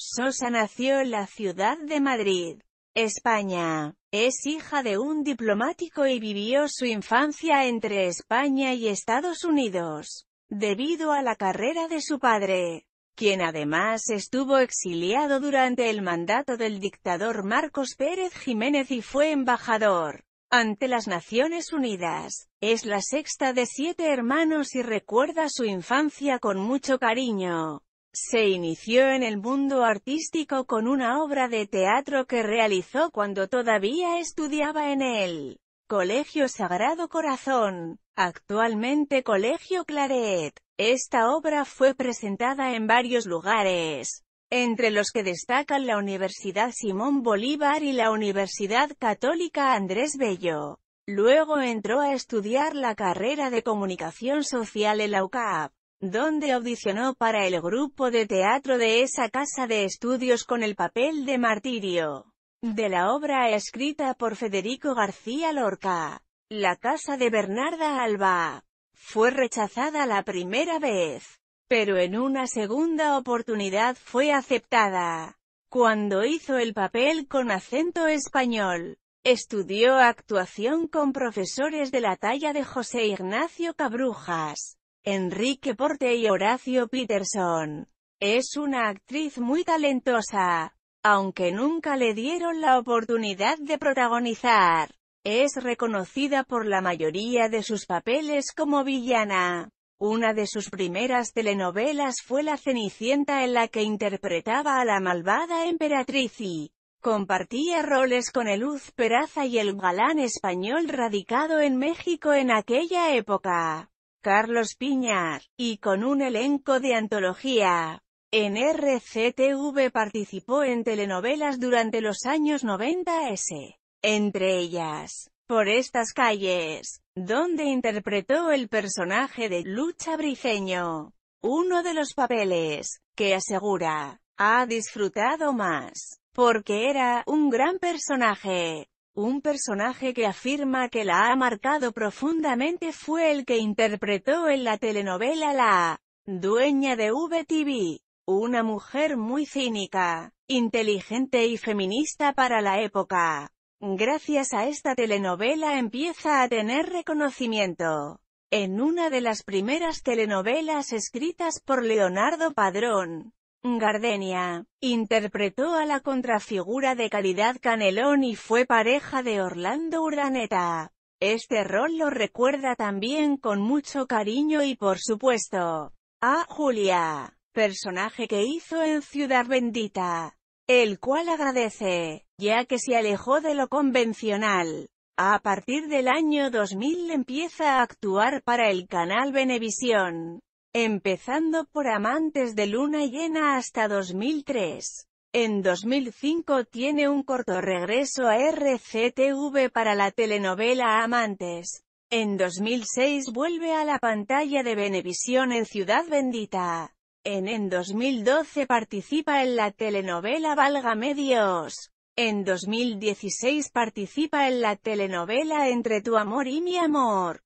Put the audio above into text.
Sosa nació en la ciudad de Madrid, España. Es hija de un diplomático y vivió su infancia entre España y Estados Unidos, debido a la carrera de su padre, quien además estuvo exiliado durante el mandato del dictador Marcos Pérez Jiménez y fue embajador ante las Naciones Unidas. Es la sexta de siete hermanos y recuerda su infancia con mucho cariño. Se inició en el mundo artístico con una obra de teatro que realizó cuando todavía estudiaba en el Colegio Sagrado Corazón, actualmente Colegio Claret. Esta obra fue presentada en varios lugares, entre los que destacan la Universidad Simón Bolívar y la Universidad Católica Andrés Bello. Luego entró a estudiar la carrera de Comunicación Social en la UCAP donde audicionó para el grupo de teatro de esa casa de estudios con el papel de Martirio, de la obra escrita por Federico García Lorca, La casa de Bernarda Alba. Fue rechazada la primera vez, pero en una segunda oportunidad fue aceptada. Cuando hizo el papel con acento español, estudió actuación con profesores de la talla de José Ignacio Cabrujas, Enrique Porte y Horacio Peterson. Es una actriz muy talentosa, aunque nunca le dieron la oportunidad de protagonizar. Es reconocida por la mayoría de sus papeles como villana. Una de sus primeras telenovelas fue La Cenicienta en la que interpretaba a la malvada emperatriz y compartía roles con el Uz Peraza y el galán español radicado en México en aquella época. Carlos Piñar, y con un elenco de antología. En RCTV participó en telenovelas durante los años 90 S. Entre ellas, Por estas calles, donde interpretó el personaje de Lucha Briceño. Uno de los papeles, que asegura, ha disfrutado más, porque era un gran personaje un personaje que afirma que la ha marcado profundamente fue el que interpretó en la telenovela La Dueña de VTV, una mujer muy cínica, inteligente y feminista para la época. Gracias a esta telenovela empieza a tener reconocimiento. En una de las primeras telenovelas escritas por Leonardo Padrón, Gardenia. Interpretó a la contrafigura de Caridad Canelón y fue pareja de Orlando Urdaneta. Este rol lo recuerda también con mucho cariño y por supuesto, a Julia, personaje que hizo en Ciudad Bendita, el cual agradece, ya que se alejó de lo convencional. A partir del año 2000 empieza a actuar para el canal Venevisión empezando por Amantes de Luna Llena hasta 2003. En 2005 tiene un corto regreso a RCTV para la telenovela Amantes. En 2006 vuelve a la pantalla de Venevisión en Ciudad Bendita. En en 2012 participa en la telenovela Valga Medios. En 2016 participa en la telenovela Entre tu amor y mi amor.